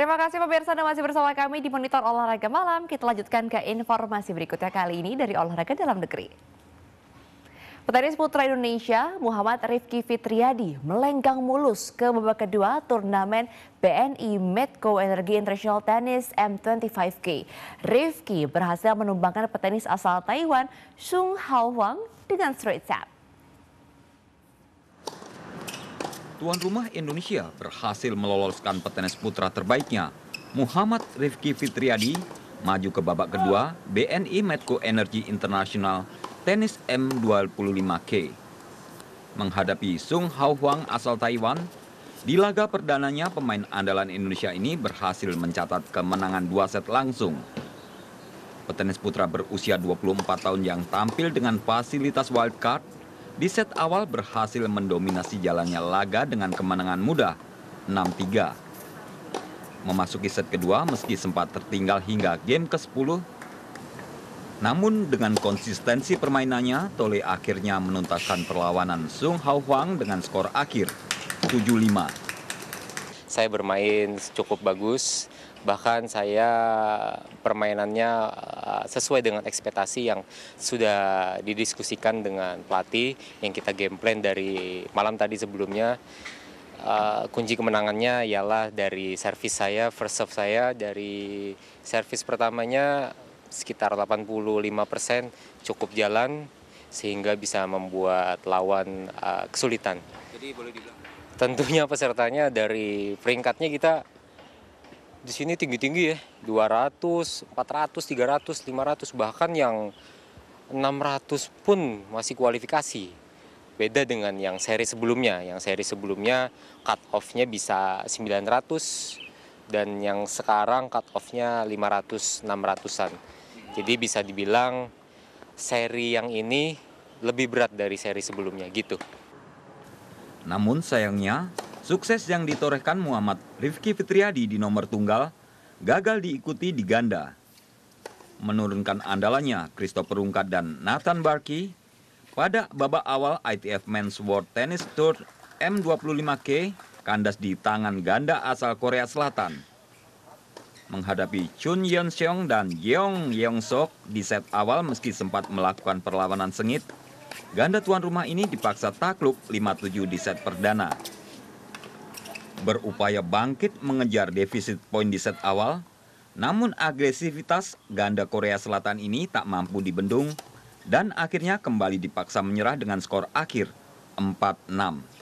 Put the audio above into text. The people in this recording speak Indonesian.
Terima kasih pemirsa Anda masih bersama kami di Monitor Olahraga Malam. Kita lanjutkan ke informasi berikutnya kali ini dari olahraga dalam negeri. Petenis putra Indonesia Muhammad Rifki Fitriadi melenggang mulus ke babak kedua turnamen BNI Medco Energy International Tennis M25K. Rifki berhasil menumbangkan petenis asal Taiwan Sung Hao Wang dengan straight set. tuan rumah Indonesia berhasil meloloskan petenis putra terbaiknya, Muhammad Rifki Fitriadi, maju ke babak kedua BNI Medco Energy International Tennis M25K. Menghadapi Sung Hao Huang asal Taiwan, di laga perdananya pemain andalan Indonesia ini berhasil mencatat kemenangan dua set langsung. Petenis putra berusia 24 tahun yang tampil dengan fasilitas wildcard di set awal berhasil mendominasi jalannya laga dengan kemenangan mudah 6-3. Memasuki set kedua meski sempat tertinggal hingga game ke-10, namun dengan konsistensi permainannya, Tole akhirnya menuntaskan perlawanan Sung Hao Huang dengan skor akhir 7-5 saya bermain cukup bagus. Bahkan saya permainannya eh, sesuai dengan ekspektasi yang sudah didiskusikan dengan pelatih yang kita game plan dari malam tadi sebelumnya. Uh, kunci kemenangannya ialah dari servis saya, first serve saya dari servis pertamanya sekitar 85% cukup jalan sehingga bisa membuat lawan uh, kesulitan. Jadi boleh dibilang tentunya pesertanya dari peringkatnya kita di sini tinggi-tinggi ya 200, 400, 300, 500 bahkan yang 600 pun masih kualifikasi beda dengan yang seri sebelumnya yang seri sebelumnya cut off-nya bisa 900 dan yang sekarang cut off-nya 500 600-an jadi bisa dibilang seri yang ini lebih berat dari seri sebelumnya gitu namun sayangnya, sukses yang ditorehkan Muhammad Rifki Fitriadi di nomor tunggal gagal diikuti di ganda. Menurunkan andalannya Christopher Rungkat dan Nathan Barki pada babak awal ITF Men's World Tennis Tour M25K kandas di tangan ganda asal Korea Selatan. Menghadapi Chun Yeon Seong dan Yeong Yeong Sok di set awal meski sempat melakukan perlawanan sengit, Ganda tuan rumah ini dipaksa takluk 5-7 di set perdana. Berupaya bangkit mengejar defisit poin di set awal, namun agresivitas ganda Korea Selatan ini tak mampu dibendung dan akhirnya kembali dipaksa menyerah dengan skor akhir 4-6.